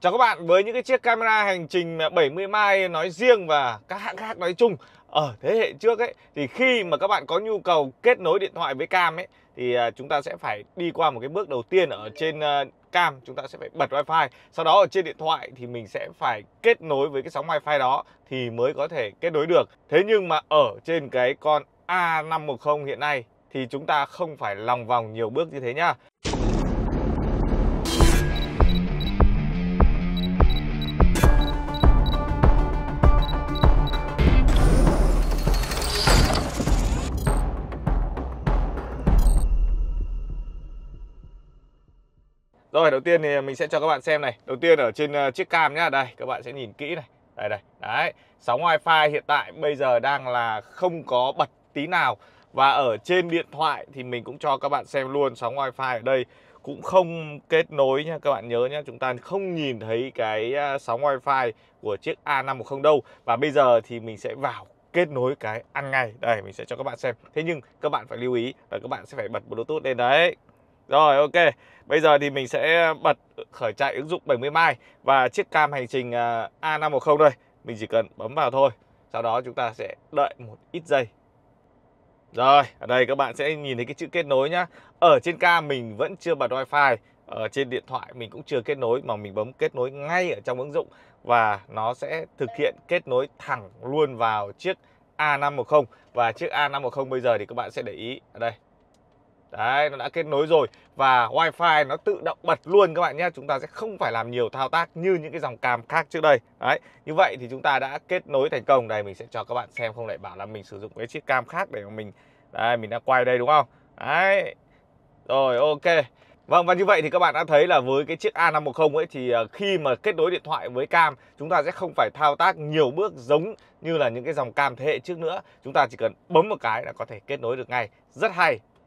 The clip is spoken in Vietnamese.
Chào các bạn, với những cái chiếc camera hành trình 70 mai nói riêng và các hãng khác nói chung ở thế hệ trước ấy thì khi mà các bạn có nhu cầu kết nối điện thoại với cam ấy thì à, chúng ta sẽ phải đi qua một cái bước đầu tiên ở trên à, cam chúng ta sẽ phải bật wifi sau đó ở trên điện thoại thì mình sẽ phải kết nối với cái sóng wifi đó thì mới có thể kết nối được thế nhưng mà ở trên cái con A510 hiện nay thì chúng ta không phải lòng vòng nhiều bước như thế nhá Rồi đầu tiên thì mình sẽ cho các bạn xem này Đầu tiên ở trên ờ, chiếc cam nhá Đây các bạn sẽ nhìn kỹ này Đây đây Đấy Sóng wifi hiện tại bây giờ đang là không có bật tí nào Và ở trên điện thoại thì mình cũng cho các bạn xem luôn Sóng wifi ở đây cũng không kết nối nha các bạn nhớ nhé chúng ta không nhìn thấy cái ờ, sóng wifi của chiếc A510 đâu và bây giờ thì mình sẽ vào kết nối cái ăn ngay đây mình sẽ cho các bạn xem thế nhưng các bạn phải lưu ý là các bạn sẽ phải bật bluetooth lên đấy rồi ok Bây giờ thì mình sẽ bật khởi chạy ứng dụng 70 mai Và chiếc cam hành trình à, A510 đây Mình chỉ cần bấm vào thôi Sau đó chúng ta sẽ đợi một ít giây Rồi ở đây các bạn sẽ nhìn thấy cái chữ kết nối nhá Ở trên cam mình vẫn chưa bật wifi ở trên điện thoại mình cũng chưa kết nối mà mình bấm kết nối ngay ở trong ứng dụng và nó sẽ thực hiện kết nối thẳng luôn vào chiếc A510 và chiếc A510 bây giờ thì các bạn sẽ để ý ở đây Đấy, nó đã kết nối rồi và wifi nó tự động bật luôn các bạn nhé. Chúng ta sẽ không phải làm nhiều thao tác như những cái dòng cam khác trước đây. Đấy, như vậy thì chúng ta đã kết nối thành công. Đây mình sẽ cho các bạn xem không lại bảo là mình sử dụng cái chiếc cam khác để mà mình đây mình đã quay đây đúng không? Đấy. Rồi ok. Vâng và như vậy thì các bạn đã thấy là với cái chiếc A510 ấy thì ờ, khi mà kết nối điện thoại với cam chúng ta sẽ không phải thao tác nhiều bước giống như là những cái dòng cam thế hệ trước nữa. Chúng ta chỉ cần bấm một cái là có thể kết nối được ngay. Rất hay